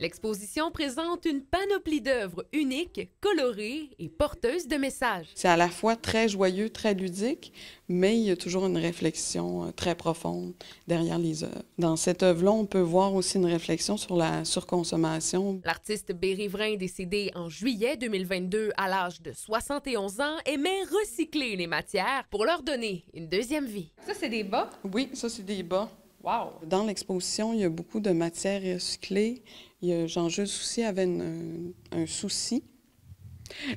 L'exposition présente une panoplie d'œuvres uniques, colorées et porteuses de messages. C'est à la fois très joyeux, très ludique, mais il y a toujours une réflexion euh, très profonde derrière les œuvres. Dans cette œuvre-là, on peut voir aussi une réflexion sur la surconsommation. L'artiste Bérivrin, décédé en juillet 2022 à l'âge de 71 ans, aimait recycler les matières pour leur donner une deuxième vie. Ça, c'est des bas? Oui, ça, c'est des bas. Dans l'exposition, il y a beaucoup de matières recyclées. Jean-Jules aussi, avait un, souci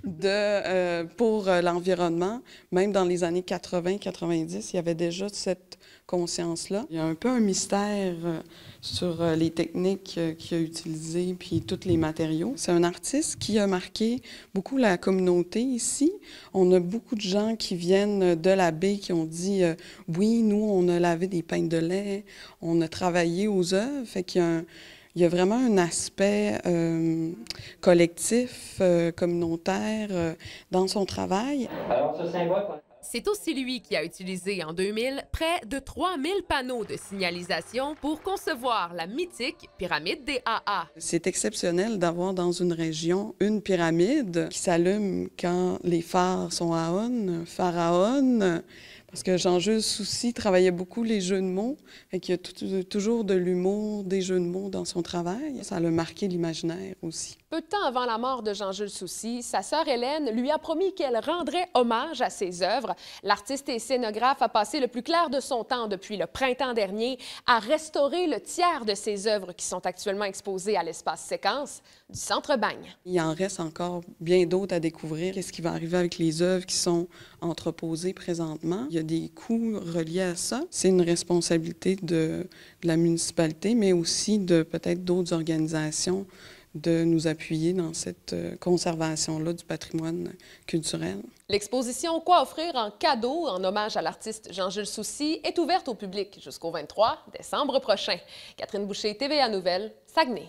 de, euh, pour euh, l'environnement. Même dans les années 80-90, il y avait déjà cette conscience-là. Il y a un peu un mystère euh, sur les techniques qu'il a utilisées, puis tous les matériaux. C'est un artiste qui a marqué beaucoup la communauté ici. On a beaucoup de gens qui viennent de la baie qui ont dit oui, nous, on a lavé des pains de lait, on a travaillé aux œufs Fait qu'il y a il y a vraiment un aspect euh, collectif, euh, communautaire euh, dans son travail. C'est aussi lui qui a utilisé en 2000 près de 3000 panneaux de signalisation pour concevoir la mythique pyramide des AA. C'est exceptionnel d'avoir dans une région une pyramide qui s'allume quand les phares sont à on, pharaon, parce que Jean-Jules Soucy travaillait beaucoup les jeux de mots et qu'il y a toujours de l'humour, des jeux de mots dans son travail. Ça a marqué l'imaginaire aussi. Peu de temps avant la mort de Jean-Jules Soucy, sa sœur Hélène lui a promis qu'elle rendrait hommage à ses œuvres. L'artiste et scénographe a passé le plus clair de son temps depuis le printemps dernier à restaurer le tiers de ses œuvres qui sont actuellement exposées à l'espace séquence du Centre Bagne. Il en reste encore bien d'autres à découvrir. Qu'est-ce qui va arriver avec les œuvres qui sont entreposées présentement? Il y a des coûts reliés à ça. C'est une responsabilité de, de la municipalité, mais aussi de peut-être d'autres organisations de nous appuyer dans cette euh, conservation-là du patrimoine culturel. L'exposition Quoi offrir en cadeau en hommage à l'artiste Jean-Jules Soucy est ouverte au public jusqu'au 23 décembre prochain. Catherine Boucher, TVA Nouvelle, Saguenay.